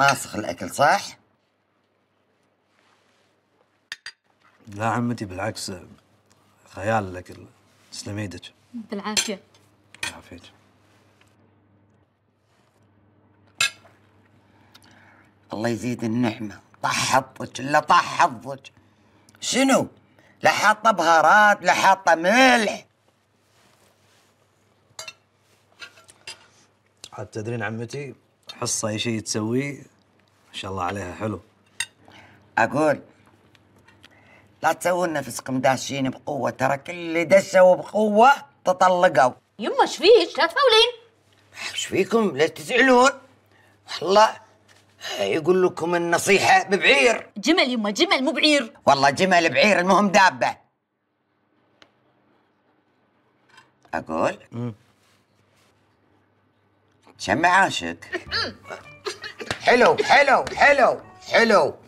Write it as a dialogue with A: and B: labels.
A: ماسخ الاكل صح؟ لا عمتي بالعكس خيال الاكل تسلم ايدك
B: بالعافيه
C: يعافيك الله يزيد النعمه طح حظك الا طح حظك شنو؟ لا حاطه بهارات لا حاطه ملح
D: عاد تدرين عمتي حصه اي شيء تسويه ما شاء الله عليها حلو اقول لا
C: تسوون نفسكم داشين بقوه ترى كل اللي دشوا بقوه تطلقوا
E: يما ايش فيك لا تفولين
C: ايش فيكم لا تزعلون والله يقول لكم النصيحة ببعير
E: جمل يما جمل مو بعير
C: والله جمل بعير المهم دابة أقول؟ مم.
F: كم معاشك؟ حلو حلو حلو حلو